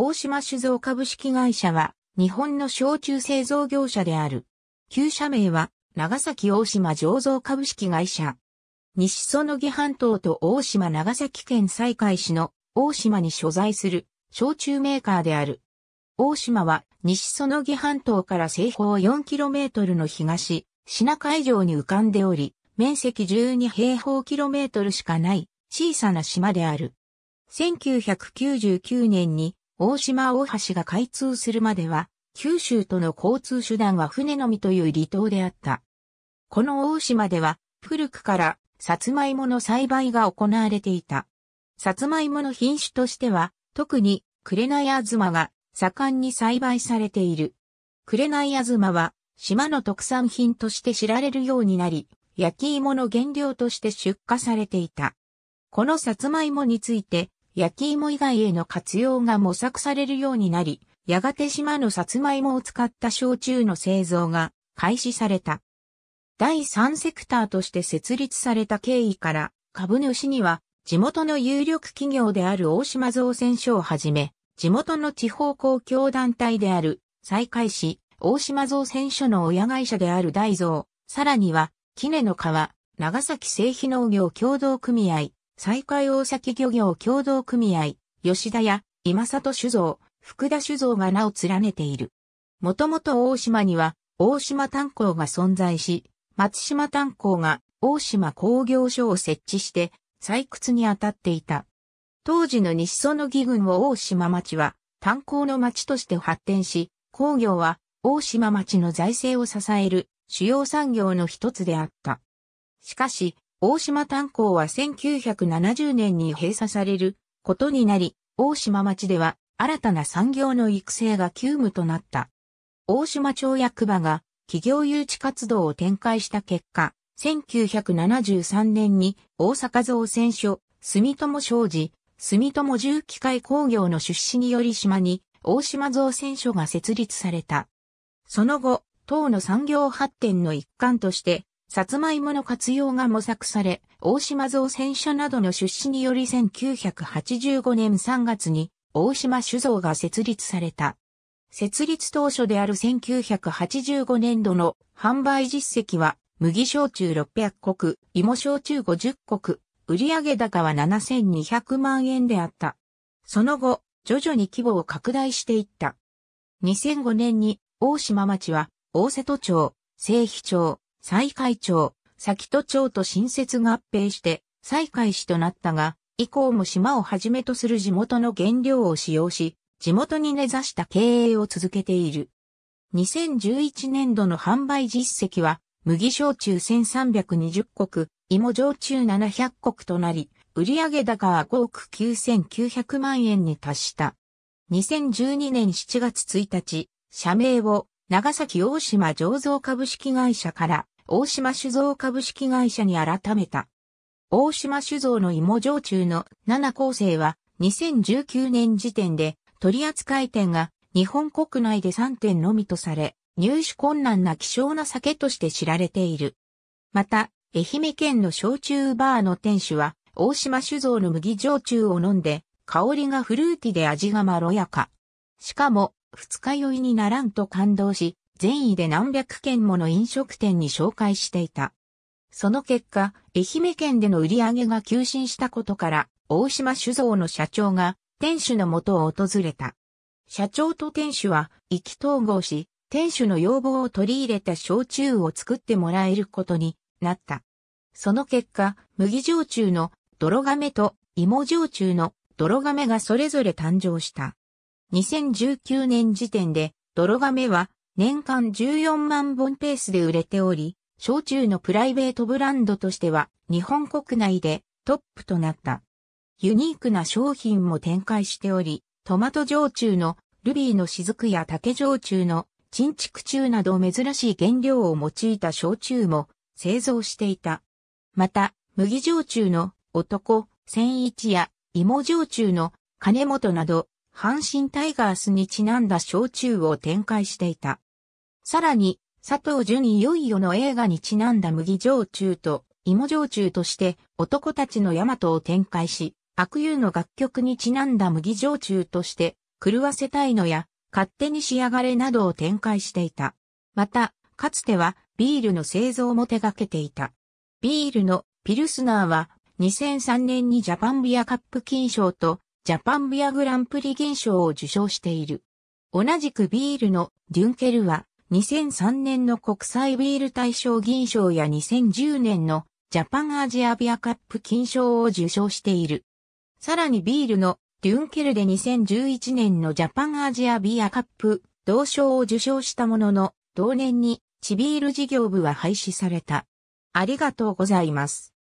大島酒造株式会社は、日本の焼酎製造業者である。旧社名は、長崎大島醸造株式会社。西園木半島と大島長崎県西海市の大島に所在する焼酎メーカーである。大島は西園木半島から西方 4km の東、品海上に浮かんでおり、面積12平方キロメートルしかない小さな島である。1999年に大島大橋が開通するまでは、九州との交通手段は船のみという離島であった。この大島では、古くから、さつまいもの栽培が行われていた。さつまいもの品種としては、特に、紅あずまが盛んに栽培されている。紅あずまは、島の特産品として知られるようになり、焼き芋の原料として出荷されていた。このさつまいもについて、焼き芋以外への活用が模索されるようになり、やがて島のサツマイモを使った焼酎の製造が開始された。第3セクターとして設立された経緯から、株主には地元の有力企業である大島造船所をはじめ、地元の地方公共団体である、西海市、大島造船所の親会社である大造、さらには、杵の川、長崎製皮農業協同組合、西海大崎漁業協同組合、吉田や今里酒造、福田酒造が名を連ねている。もともと大島には大島炭鉱が存在し、松島炭鉱が大島工業所を設置して採掘に当たっていた。当時の西園木郡を大島町は炭鉱の町として発展し、工業は大島町の財政を支える主要産業の一つであった。しかし、大島炭鉱は1970年に閉鎖されることになり、大島町では新たな産業の育成が急務となった。大島町役場が企業誘致活動を展開した結果、1973年に大阪造船所、住友商事、住友重機械工業の出資により島に大島造船所が設立された。その後、党の産業発展の一環として、さつまいもの活用が模索され、大島造船所などの出資により1985年3月に大島酒造が設立された。設立当初である1985年度の販売実績は、麦焼酎600国、芋焼酎50国、売上高は7200万円であった。その後、徐々に規模を拡大していった。2005年に大島町は、大瀬戸町、清肥町、西海町、先戸町と新設合併して、西海市となったが、以降も島をはじめとする地元の原料を使用し、地元に根ざした経営を続けている。2011年度の販売実績は、麦焼酎1320国、芋焼酎700国となり、売上高は5億9900万円に達した。2012年7月1日、社名を長崎大島醸造株式会社から大島酒造株式会社に改めた。大島酒造の芋焼酎の7構成は2019年時点で取扱店が日本国内で3点のみとされ、入手困難な希少な酒として知られている。また、愛媛県の焼酎バーの店主は、大島酒造の麦焼酎を飲んで、香りがフルーティで味がまろやか。しかも、二日酔いにならんと感動し、善意で何百件もの飲食店に紹介していた。その結果、愛媛県での売り上げが急進したことから、大島酒造の社長が、店主のもとを訪れた。社長と店主は、意気投合し、店主の要望を取り入れた焼酎を作ってもらえることになった。その結果、麦焼酎の泥亀と芋焼酎の泥亀がそれぞれ誕生した。2019年時点で、泥亀は年間14万本ペースで売れており、焼酎のプライベートブランドとしては日本国内でトップとなった。ユニークな商品も展開しており、トマト焼酎のルビーの雫や竹焼酎の沈畜中など珍しい原料を用いた焼酎も製造していた。また、麦焼酎の男、千一や芋焼酎の金本など阪神タイガースにちなんだ焼酎を展開していた。さらに、佐藤淳いよいよの映画にちなんだ麦焼酎と芋焼酎として男たちのマトを展開し、悪友の楽曲にちなんだ麦焼酎として狂わせたいのや勝手に仕上がれなどを展開していた。また、かつてはビールの製造も手掛けていた。ビールのピルスナーは2003年にジャパンビアカップ金賞とジャパンビアグランプリ銀賞を受賞している。同じくビールのデュンケルは2003年の国際ビール大賞銀賞や2010年のジャパンアジアビアカップ金賞を受賞している。さらにビールのデュンケルで2011年のジャパンアジアビアカップ同賞を受賞したものの同年にチビール事業部は廃止された。ありがとうございます。